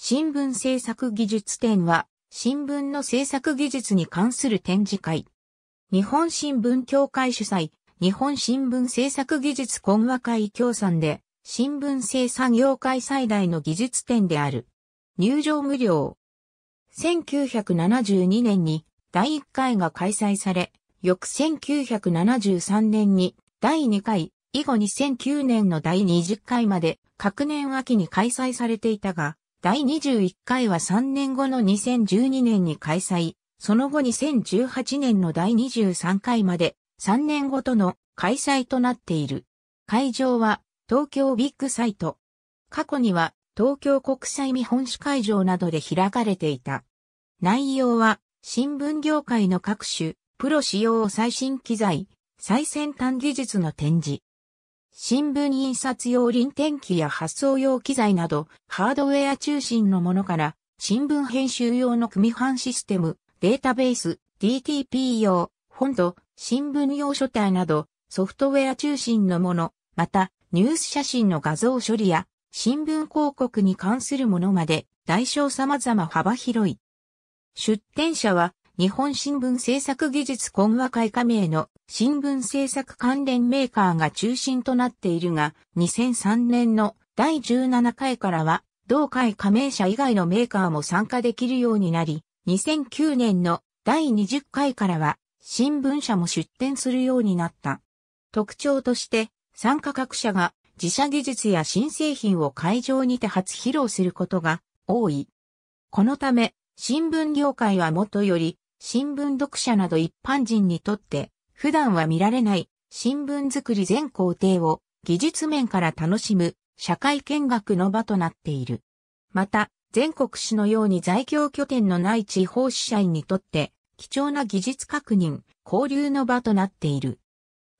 新聞制作技術展は、新聞の制作技術に関する展示会。日本新聞協会主催、日本新聞制作技術懇話会協賛で、新聞生産業界最大の技術展である。入場無料。1972年に第1回が開催され、翌1973年に第2回、以後2009年の第20回まで、各年秋に開催されていたが、第21回は3年後の2012年に開催、その後2018年の第23回まで3年ごとの開催となっている。会場は東京ビッグサイト。過去には東京国際見本市会場などで開かれていた。内容は新聞業界の各種、プロ仕様最新機材、最先端技術の展示、新聞印刷用輪転機や発送用機材など、ハードウェア中心のものから、新聞編集用の組版システム、データベース、DTP 用、フォント、新聞用書体など、ソフトウェア中心のもの、また、ニュース写真の画像処理や、新聞広告に関するものまで、代償様々幅広い。出展者は、日本新聞制作技術懇話会加盟の新聞制作関連メーカーが中心となっているが、2003年の第17回からは、同会加盟者以外のメーカーも参加できるようになり、2009年の第20回からは、新聞社も出展するようになった。特徴として、参加各社が自社技術や新製品を会場にて初披露することが多い。このため、新聞業界はもとより新聞読者など一般人にとって普段は見られない新聞作り全工程を技術面から楽しむ社会見学の場となっている。また、全国紙のように在京拠点のない地方支社員にとって貴重な技術確認、交流の場となっている。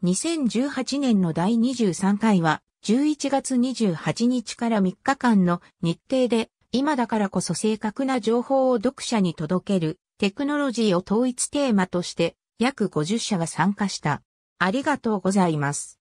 2018年の第23回は11月28日から3日間の日程で今だからこそ正確な情報を読者に届けるテクノロジーを統一テーマとして約50社が参加した。ありがとうございます。